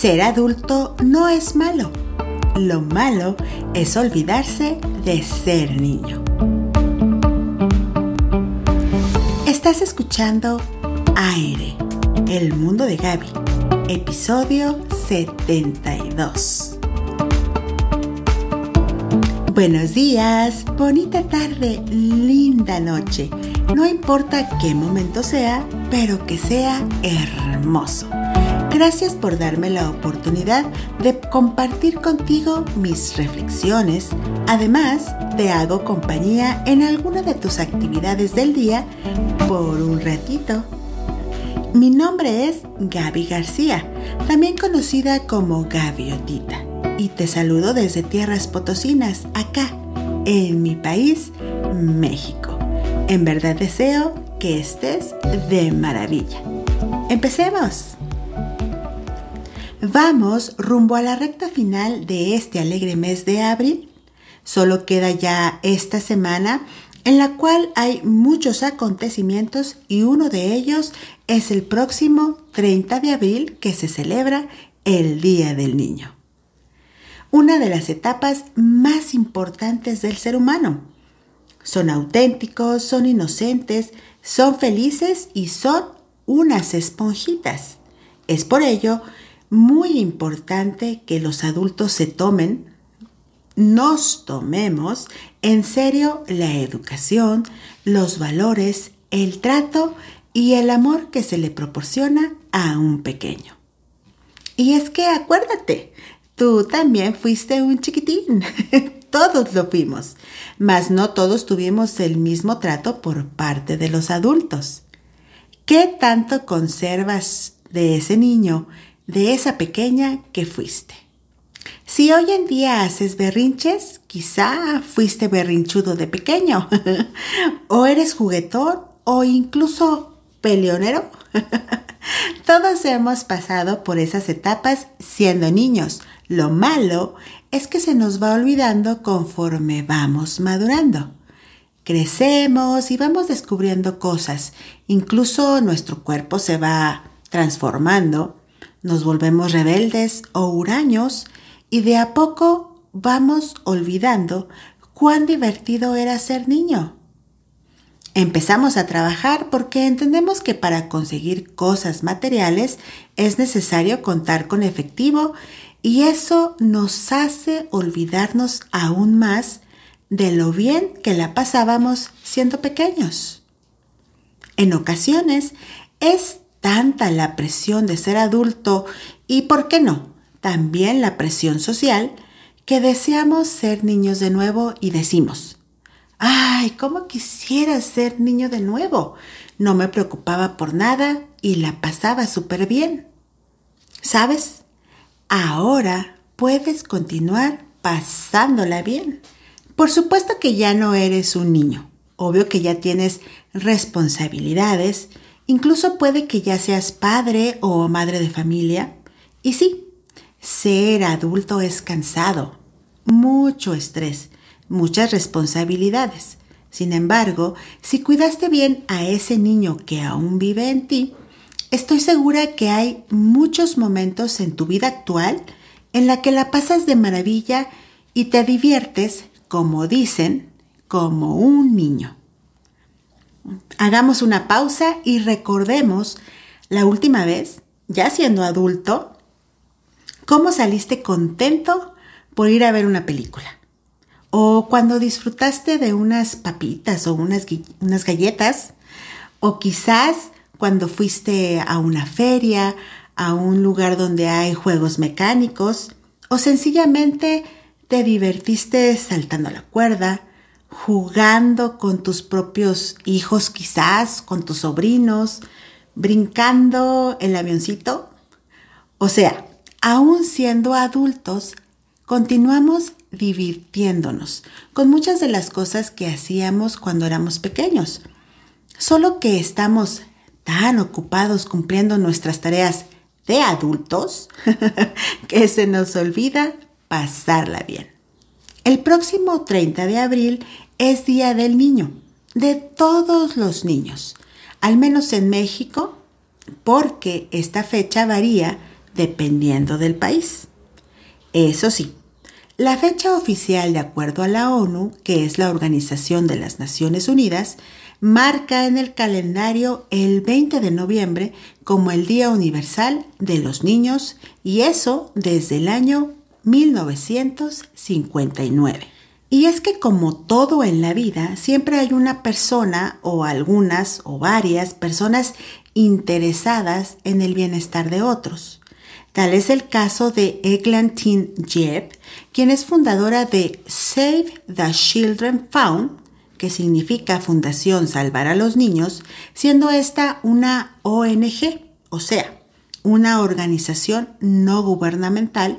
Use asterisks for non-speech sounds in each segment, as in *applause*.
Ser adulto no es malo. Lo malo es olvidarse de ser niño. Estás escuchando Aire, el mundo de Gaby, episodio 72. Buenos días, bonita tarde, linda noche. No importa qué momento sea, pero que sea hermoso. Gracias por darme la oportunidad de compartir contigo mis reflexiones. Además, te hago compañía en alguna de tus actividades del día por un ratito. Mi nombre es Gaby García, también conocida como Gaviotita, y te saludo desde Tierras Potosinas, acá, en mi país, México. En verdad deseo que estés de maravilla. ¡Empecemos! Vamos rumbo a la recta final de este alegre mes de abril. Solo queda ya esta semana en la cual hay muchos acontecimientos y uno de ellos es el próximo 30 de abril que se celebra el Día del Niño. Una de las etapas más importantes del ser humano. Son auténticos, son inocentes, son felices y son unas esponjitas. Es por ello que muy importante que los adultos se tomen, nos tomemos en serio la educación, los valores, el trato y el amor que se le proporciona a un pequeño. Y es que acuérdate, tú también fuiste un chiquitín. *laughs* todos lo fuimos, mas no todos tuvimos el mismo trato por parte de los adultos. ¿Qué tanto conservas de ese niño de esa pequeña que fuiste. Si hoy en día haces berrinches, quizá fuiste berrinchudo de pequeño, *laughs* o eres juguetón o incluso peleonero. *laughs* Todos hemos pasado por esas etapas siendo niños. Lo malo es que se nos va olvidando conforme vamos madurando. Crecemos y vamos descubriendo cosas. Incluso nuestro cuerpo se va transformando nos volvemos rebeldes o huraños y de a poco vamos olvidando cuán divertido era ser niño. Empezamos a trabajar porque entendemos que para conseguir cosas materiales es necesario contar con efectivo y eso nos hace olvidarnos aún más de lo bien que la pasábamos siendo pequeños. En ocasiones es tanta la presión de ser adulto y, ¿por qué no?, también la presión social, que deseamos ser niños de nuevo y decimos, ay, ¿cómo quisiera ser niño de nuevo? No me preocupaba por nada y la pasaba súper bien. ¿Sabes? Ahora puedes continuar pasándola bien. Por supuesto que ya no eres un niño. Obvio que ya tienes responsabilidades Incluso puede que ya seas padre o madre de familia. Y sí, ser adulto es cansado, mucho estrés, muchas responsabilidades. Sin embargo, si cuidaste bien a ese niño que aún vive en ti, estoy segura que hay muchos momentos en tu vida actual en la que la pasas de maravilla y te diviertes, como dicen, como un niño. Hagamos una pausa y recordemos la última vez, ya siendo adulto, cómo saliste contento por ir a ver una película. O cuando disfrutaste de unas papitas o unas, unas galletas. O quizás cuando fuiste a una feria, a un lugar donde hay juegos mecánicos. O sencillamente te divertiste saltando la cuerda, jugando con tus propios hijos quizás, con tus sobrinos, brincando el avioncito. O sea, aún siendo adultos, continuamos divirtiéndonos con muchas de las cosas que hacíamos cuando éramos pequeños. Solo que estamos tan ocupados cumpliendo nuestras tareas de adultos *laughs* que se nos olvida pasarla bien. El próximo 30 de abril es Día del Niño, de todos los niños, al menos en México, porque esta fecha varía dependiendo del país. Eso sí, la fecha oficial de acuerdo a la ONU, que es la Organización de las Naciones Unidas, marca en el calendario el 20 de noviembre como el Día Universal de los Niños y eso desde el año 1959. Y es que como todo en la vida, siempre hay una persona o algunas o varias personas interesadas en el bienestar de otros. Tal es el caso de Eglantine Jebb, quien es fundadora de Save the Children Found, que significa Fundación Salvar a los Niños, siendo esta una ONG, o sea, una organización no gubernamental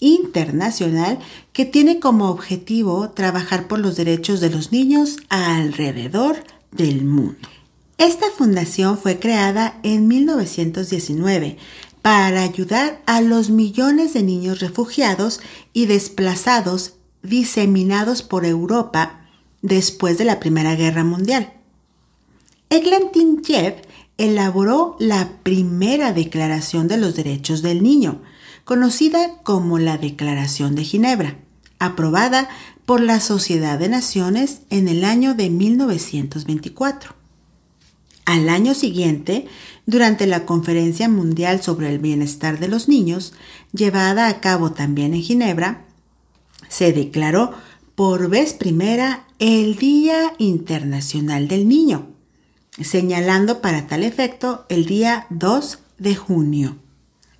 internacional que tiene como objetivo trabajar por los derechos de los niños alrededor del mundo. Esta fundación fue creada en 1919 para ayudar a los millones de niños refugiados y desplazados diseminados por Europa después de la Primera Guerra Mundial. Eglantin Jeff elaboró la primera Declaración de los Derechos del Niño, conocida como la Declaración de Ginebra, aprobada por la Sociedad de Naciones en el año de 1924. Al año siguiente, durante la Conferencia Mundial sobre el Bienestar de los Niños, llevada a cabo también en Ginebra, se declaró por vez primera el Día Internacional del Niño, señalando para tal efecto el día 2 de junio.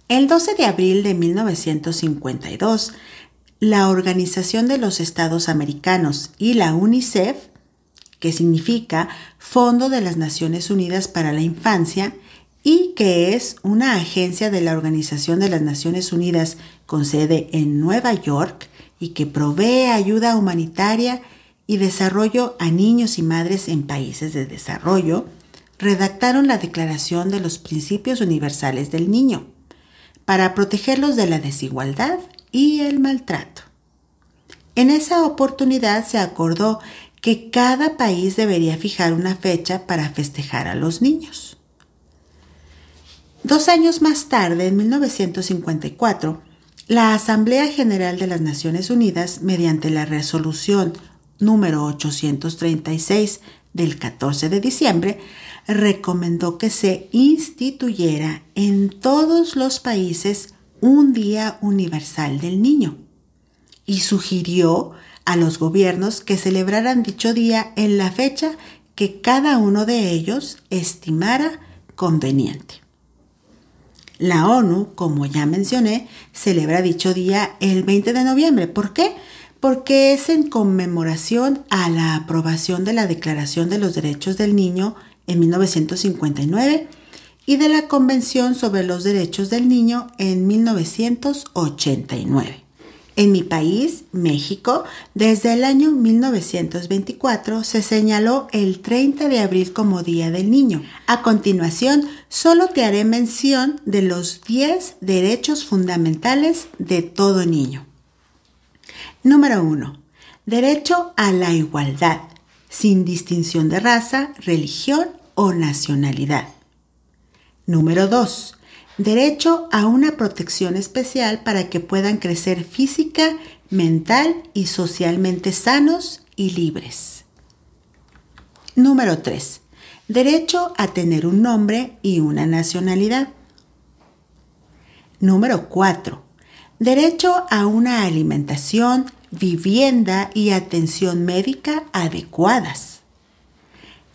El 12 de abril de 1952, la Organización de los Estados Americanos y la UNICEF, que significa Fondo de las Naciones Unidas para la Infancia, y que es una agencia de la Organización de las Naciones Unidas con sede en Nueva York y que provee ayuda humanitaria y desarrollo a niños y madres en países de desarrollo, redactaron la Declaración de los Principios Universales del Niño para protegerlos de la desigualdad y el maltrato. En esa oportunidad se acordó que cada país debería fijar una fecha para festejar a los niños. Dos años más tarde, en 1954, la Asamblea General de las Naciones Unidas, mediante la resolución número 836 del 14 de diciembre, recomendó que se instituyera en todos los países un Día Universal del Niño y sugirió a los gobiernos que celebraran dicho día en la fecha que cada uno de ellos estimara conveniente. La ONU, como ya mencioné, celebra dicho día el 20 de noviembre. ¿Por qué? porque es en conmemoración a la aprobación de la Declaración de los Derechos del Niño en 1959 y de la Convención sobre los Derechos del Niño en 1989. En mi país, México, desde el año 1924 se señaló el 30 de abril como Día del Niño. A continuación, solo te haré mención de los 10 derechos fundamentales de todo niño. Número 1. Derecho a la igualdad, sin distinción de raza, religión o nacionalidad. Número 2. Derecho a una protección especial para que puedan crecer física, mental y socialmente sanos y libres. Número 3. Derecho a tener un nombre y una nacionalidad. Número 4 Derecho a una alimentación, vivienda y atención médica adecuadas.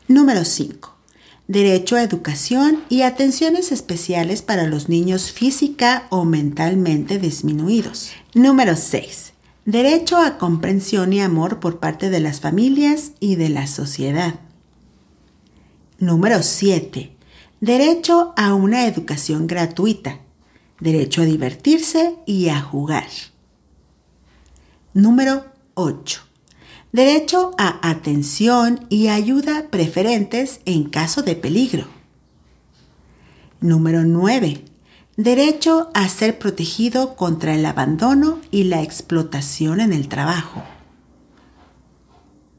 Número 5. Derecho a educación y atenciones especiales para los niños física o mentalmente disminuidos. Número 6. Derecho a comprensión y amor por parte de las familias y de la sociedad. Número 7. Derecho a una educación gratuita, derecho a divertirse y a jugar. Número 8. Derecho a atención y ayuda preferentes en caso de peligro. Número 9. Derecho a ser protegido contra el abandono y la explotación en el trabajo.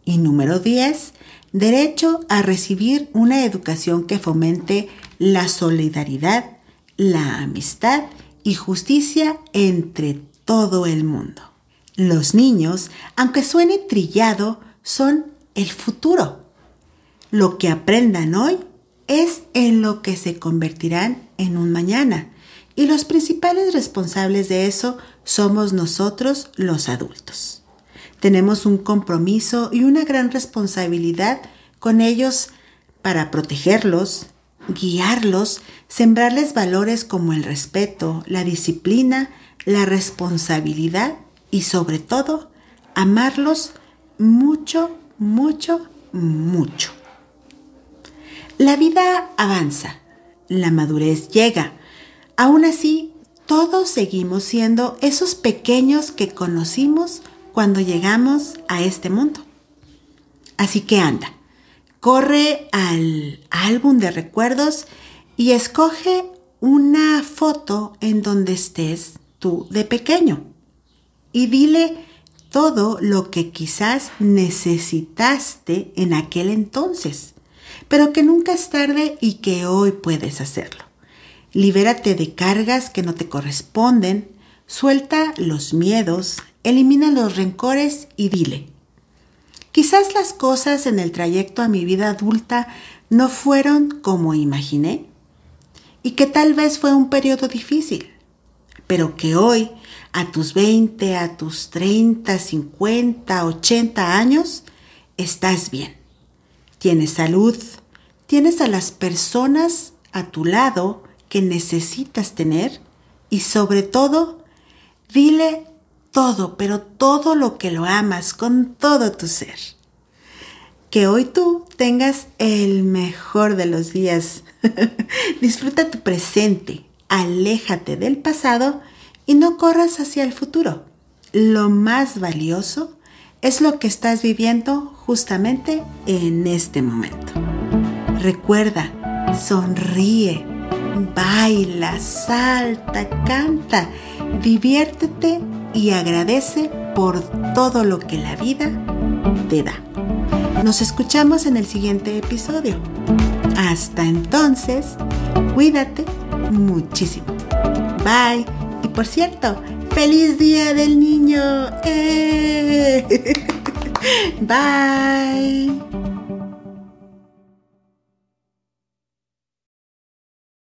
Y número 10. Derecho a recibir una educación que fomente la solidaridad la amistad y justicia entre todo el mundo. Los niños, aunque suene trillado, son el futuro. Lo que aprendan hoy es en lo que se convertirán en un mañana. Y los principales responsables de eso somos nosotros los adultos. Tenemos un compromiso y una gran responsabilidad con ellos para protegerlos, guiarlos, sembrarles valores como el respeto, la disciplina, la responsabilidad y sobre todo, amarlos mucho, mucho, mucho. La vida avanza, la madurez llega. Aún así, todos seguimos siendo esos pequeños que conocimos cuando llegamos a este mundo. Así que anda Corre al álbum de recuerdos y escoge una foto en donde estés tú de pequeño y dile todo lo que quizás necesitaste en aquel entonces, pero que nunca es tarde y que hoy puedes hacerlo. Libérate de cargas que no te corresponden, suelta los miedos, elimina los rencores y dile, Quizás las cosas en el trayecto a mi vida adulta no fueron como imaginé y que tal vez fue un periodo difícil, pero que hoy, a tus 20, a tus 30, 50, 80 años, estás bien. Tienes salud, tienes a las personas a tu lado que necesitas tener y sobre todo, dile todo, pero todo lo que lo amas, con todo tu ser. Que hoy tú tengas el mejor de los días. *laughs* Disfruta tu presente, aléjate del pasado y no corras hacia el futuro. Lo más valioso es lo que estás viviendo justamente en este momento. Recuerda, sonríe, baila, salta, canta, diviértete y agradece por todo lo que la vida te da. Nos escuchamos en el siguiente episodio. Hasta entonces, cuídate muchísimo. Bye. Y por cierto, feliz día del niño. Eh. *laughs* Bye.